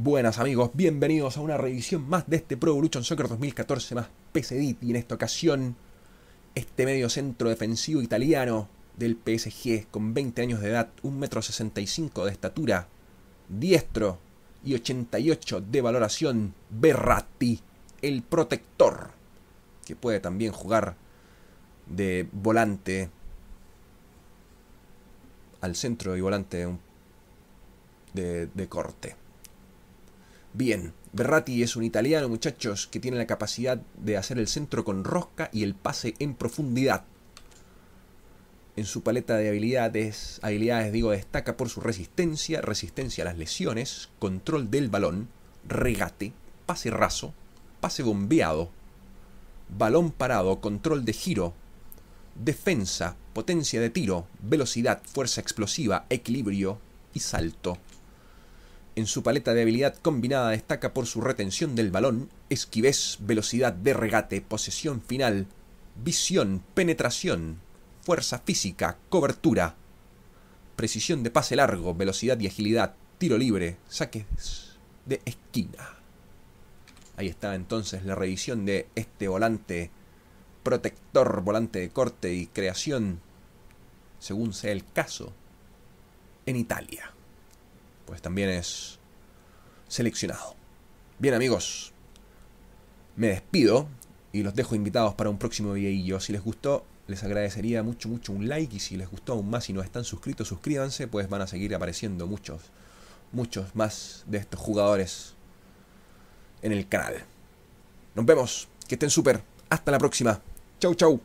Buenas amigos, bienvenidos a una revisión más de este Pro Evolution Soccer 2014 más PSD y en esta ocasión este medio centro defensivo italiano del PSG con 20 años de edad, 1,65m de estatura, diestro y 88 de valoración, Berratti, el protector, que puede también jugar de volante al centro y volante de corte. Bien, Berratti es un italiano, muchachos, que tiene la capacidad de hacer el centro con rosca y el pase en profundidad. En su paleta de habilidades, habilidades digo, destaca por su resistencia, resistencia a las lesiones, control del balón, regate, pase raso, pase bombeado, balón parado, control de giro, defensa, potencia de tiro, velocidad, fuerza explosiva, equilibrio y salto. En su paleta de habilidad combinada destaca por su retención del balón, esquivez, velocidad de regate, posesión final, visión, penetración, fuerza física, cobertura, precisión de pase largo, velocidad y agilidad, tiro libre, saques de esquina. Ahí está entonces la revisión de este volante protector, volante de corte y creación, según sea el caso, en Italia. Pues también es seleccionado. Bien amigos, me despido y los dejo invitados para un próximo videillo. Si les gustó, les agradecería mucho, mucho un like y si les gustó aún más y si no están suscritos, suscríbanse, pues van a seguir apareciendo muchos, muchos más de estos jugadores en el canal. Nos vemos, que estén súper, hasta la próxima. Chau, chau.